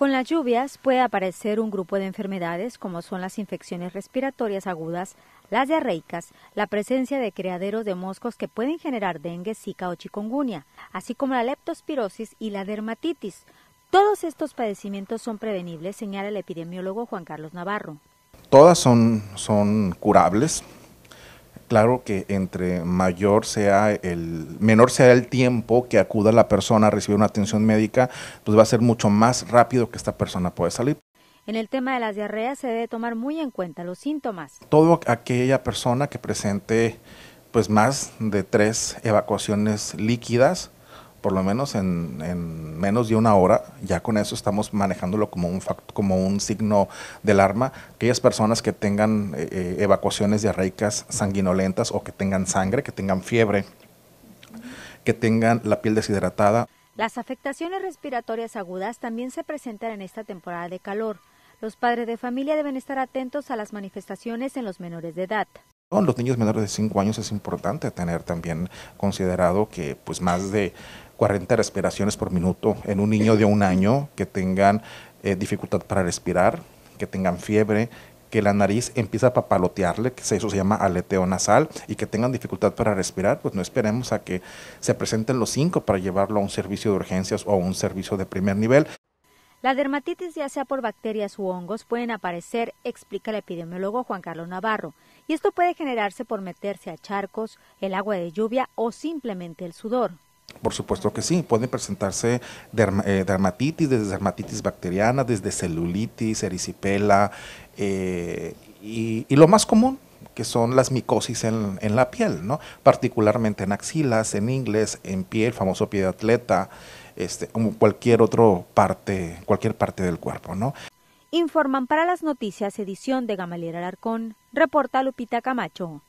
Con las lluvias puede aparecer un grupo de enfermedades como son las infecciones respiratorias agudas, las diarreicas, la presencia de criaderos de moscos que pueden generar dengue, zika o chikungunya, así como la leptospirosis y la dermatitis. Todos estos padecimientos son prevenibles, señala el epidemiólogo Juan Carlos Navarro. Todas son, son curables, claro que entre mayor sea el, menor sea el tiempo que acuda la persona a recibir una atención médica, pues va a ser mucho más rápido que esta persona puede salir. En el tema de las diarreas se debe tomar muy en cuenta los síntomas. Todo aquella persona que presente pues más de tres evacuaciones líquidas, por lo menos en, menos de una hora, ya con eso estamos manejándolo como un, como un signo del alarma, Aquellas personas que tengan eh, eh, evacuaciones diarreicas sanguinolentas o que tengan sangre, que tengan fiebre, que tengan la piel deshidratada. Las afectaciones respiratorias agudas también se presentan en esta temporada de calor. Los padres de familia deben estar atentos a las manifestaciones en los menores de edad. Con los niños menores de 5 años es importante tener también considerado que pues más de 40 respiraciones por minuto en un niño de un año que tengan eh, dificultad para respirar, que tengan fiebre, que la nariz empieza a papalotearle, que eso se llama aleteo nasal, y que tengan dificultad para respirar, pues no esperemos a que se presenten los cinco para llevarlo a un servicio de urgencias o a un servicio de primer nivel. La dermatitis, ya sea por bacterias u hongos, pueden aparecer, explica el epidemiólogo Juan Carlos Navarro, y esto puede generarse por meterse a charcos, el agua de lluvia o simplemente el sudor. Por supuesto que sí, pueden presentarse eh, dermatitis, desde dermatitis bacteriana, desde celulitis, erisipela, eh, y, lo más común, que son las micosis en, la piel, ¿no? particularmente en axilas, en ingles, en piel, famoso pie de atleta, este, como cualquier otra parte, cualquier parte del cuerpo, ¿no? Informan para las noticias edición de Gamaliel Alarcón, reporta Lupita Camacho.